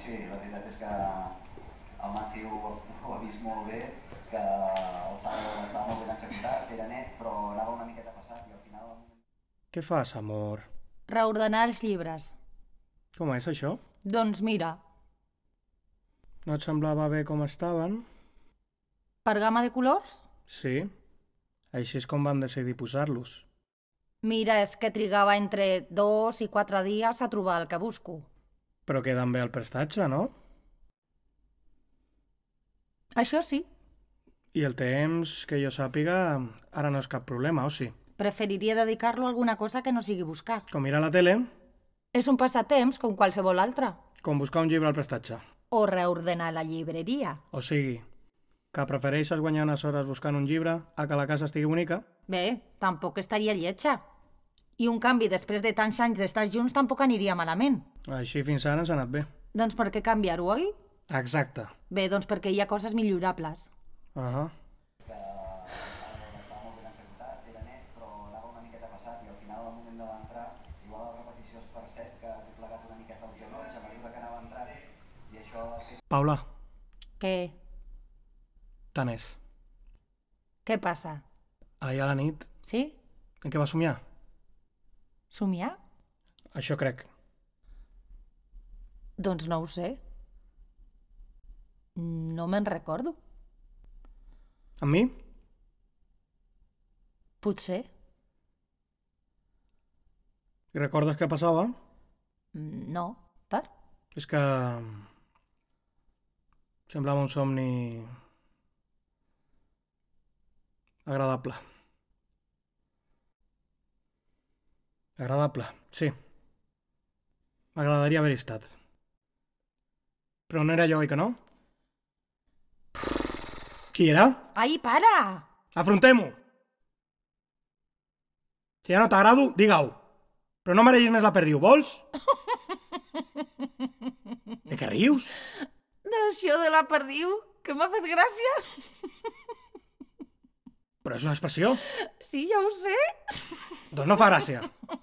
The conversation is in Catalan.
sí, la veritat és que el Matthew ho, ho ha vist molt bé, que el Samo estava molt ben executat, era net, però anava una miqueta passat i al final... Què fas, amor? Reordenar els llibres. Com és això? Doncs mira. No et semblava bé com estaven? Per gamma de colors? Sí. Així és com vam decidir posar-los. Mira, és que trigava entre dos i quatre dies a trobar el que busco. Però queden bé el prestatge, no? Això sí. I el temps, que jo sàpiga, ara no és cap problema, o sí? Preferiria dedicar-lo a alguna cosa que no sigui buscar. Com mirar la tele? És un passatemps com qualsevol altre. Com buscar un llibre al prestatge. O reordenar la llibreria. O sigui, que prefereixes guanyar unes hores buscant un llibre a que la casa estigui bonica? Bé, tampoc estaria lletja. I un canvi després de tants anys d'estar junts tampoc aniria malament. Així fins ara ens ha anat bé. Doncs per què canviar-ho, oi? Exacte. Bé, doncs perquè hi ha coses millorables. Ahà. Uh -huh. Paula. Què? Tant és. Què passa? Ahir a la nit... Sí? En què va somiar? Somiar? Això crec. Doncs no ho sé. No me'n recordo. A mi? Potser. Recordes què passava? Mm, no, per? És que... Mm, semblava un somni... agradable. Agradable, sí. M'agradaria haver estat. Però no era jo, oi que no? Qui era? Ai, para! Afrontem-ho! Si ja no t'agrado, digue-ho. Però no mereixis més la perdiu, vols? de què rius? D'això de la perdiu, que m'ha fet gràcia. Però és una expressió. Sí, ja ho sé. Doncs no fa gràcia.